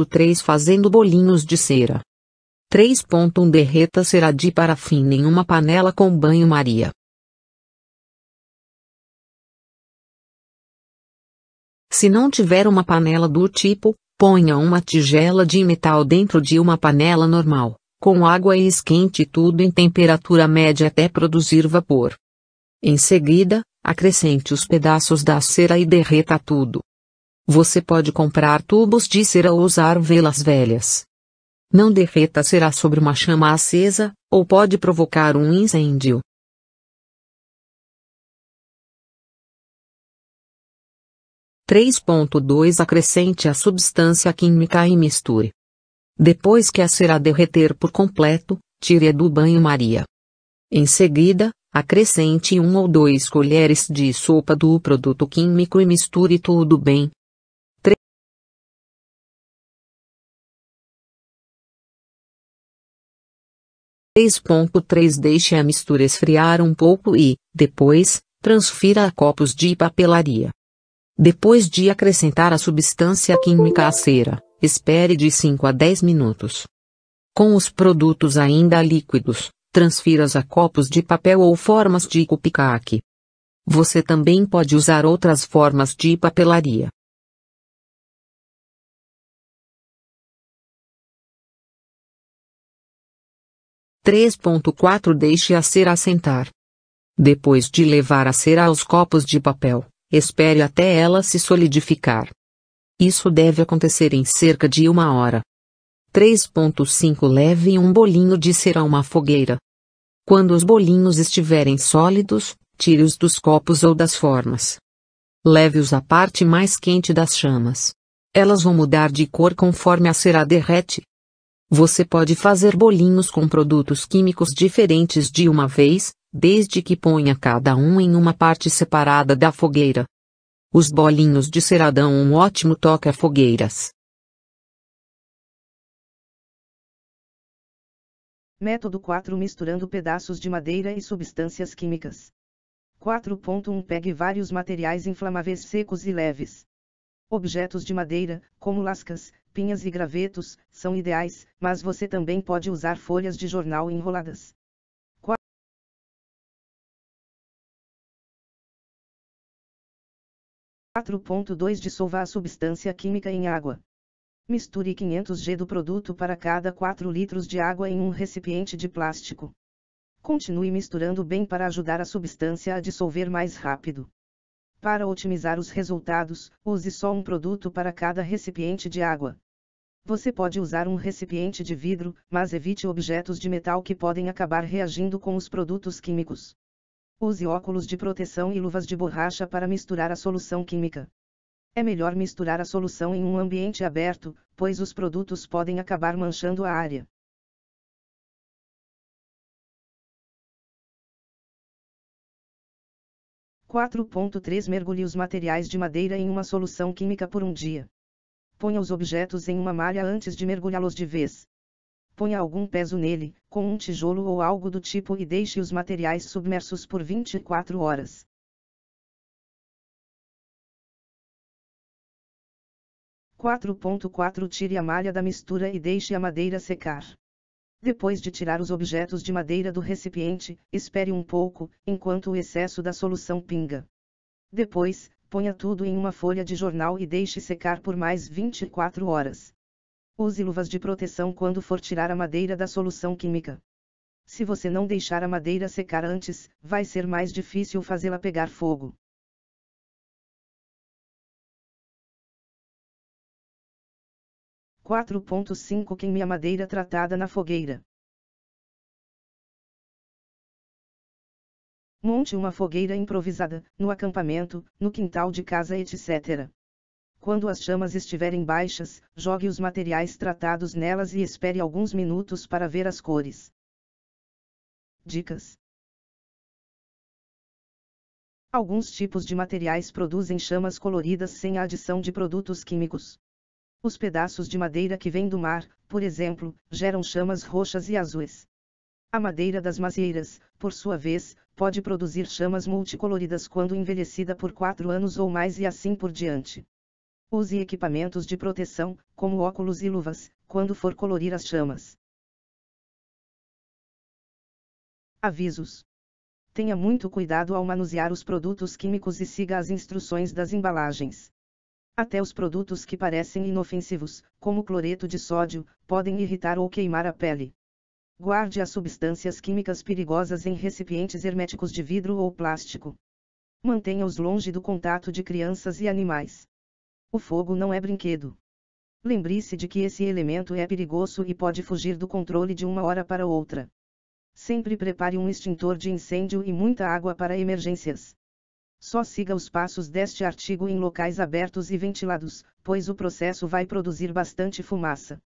3 fazendo bolinhos de cera. 3.1 Derreta cera de parafina em uma panela com banho-maria. Se não tiver uma panela do tipo, ponha uma tigela de metal dentro de uma panela normal, com água e esquente tudo em temperatura média até produzir vapor. Em seguida, acrescente os pedaços da cera e derreta tudo. Você pode comprar tubos de cera ou usar velas velhas. Não derreta a cera sobre uma chama acesa, ou pode provocar um incêndio. 3.2 Acrescente a substância química e misture. Depois que a cera derreter por completo, tire do banho-maria. Em seguida, acrescente 1 ou 2 colheres de sopa do produto químico e misture tudo bem. 3.3 Deixe a mistura esfriar um pouco e, depois, transfira a copos de papelaria. Depois de acrescentar a substância química à cera, espere de 5 a 10 minutos. Com os produtos ainda líquidos, transfira-os a copos de papel ou formas de cupcake. Você também pode usar outras formas de papelaria. 3.4 Deixe a cera assentar. Depois de levar a cera aos copos de papel, espere até ela se solidificar. Isso deve acontecer em cerca de uma hora. 3.5 Leve um bolinho de cera a uma fogueira. Quando os bolinhos estiverem sólidos, tire-os dos copos ou das formas. Leve-os à parte mais quente das chamas. Elas vão mudar de cor conforme a cera derrete. Você pode fazer bolinhos com produtos químicos diferentes de uma vez, desde que ponha cada um em uma parte separada da fogueira. Os bolinhos de cera dão um ótimo toque a fogueiras. Método 4 Misturando pedaços de madeira e substâncias químicas. 4.1 Pegue vários materiais inflamáveis secos e leves. Objetos de madeira, como lascas, pinhas e gravetos, são ideais, mas você também pode usar folhas de jornal enroladas. 4.2 ponto Dissolva a substância química em água. Misture 500 g do produto para cada 4 litros de água em um recipiente de plástico. Continue misturando bem para ajudar a substância a dissolver mais rápido. Para otimizar os resultados, use só um produto para cada recipiente de água. Você pode usar um recipiente de vidro, mas evite objetos de metal que podem acabar reagindo com os produtos químicos. Use óculos de proteção e luvas de borracha para misturar a solução química. É melhor misturar a solução em um ambiente aberto, pois os produtos podem acabar manchando a área. 4.3 Mergulhe os materiais de madeira em uma solução química por um dia. Ponha os objetos em uma malha antes de mergulhá-los de vez. Ponha algum peso nele, com um tijolo ou algo do tipo e deixe os materiais submersos por 24 horas. Quatro ponto quatro Tire a malha da mistura e deixe a madeira secar. Depois de tirar os objetos de madeira do recipiente, espere um pouco, enquanto o excesso da solução pinga. Depois, ponha tudo em uma folha de jornal e deixe secar por mais 24 horas. Use luvas de proteção quando for tirar a madeira da solução química. Se você não deixar a madeira secar antes, vai ser mais difícil fazê-la pegar fogo. 4.5 me a madeira tratada na fogueira. Monte uma fogueira improvisada, no acampamento, no quintal de casa, etc. Quando as chamas estiverem baixas, jogue os materiais tratados nelas e espere alguns minutos para ver as cores. Dicas: Alguns tipos de materiais produzem chamas coloridas sem a adição de produtos químicos. Os pedaços de madeira que vêm do mar, por exemplo, geram chamas roxas e azuis. A madeira das macieiras, por sua vez, pode produzir chamas multicoloridas quando envelhecida por quatro anos ou mais e assim por diante. Use equipamentos de proteção, como óculos e luvas, quando for colorir as chamas. Avisos. Tenha muito cuidado ao manusear os produtos químicos e siga as instruções das embalagens. Até os produtos que parecem inofensivos, como cloreto de sódio, podem irritar ou queimar a pele. Guarde as substâncias químicas perigosas em recipientes herméticos de vidro ou plástico. Mantenha-os longe do contato de crianças e animais. O fogo não é brinquedo. Lembre-se de que esse elemento é perigoso e pode fugir do controle de uma hora para outra. Sempre prepare um extintor de incêndio e muita água para emergências. Só siga os passos deste artigo em locais abertos e ventilados, pois o processo vai produzir bastante fumaça.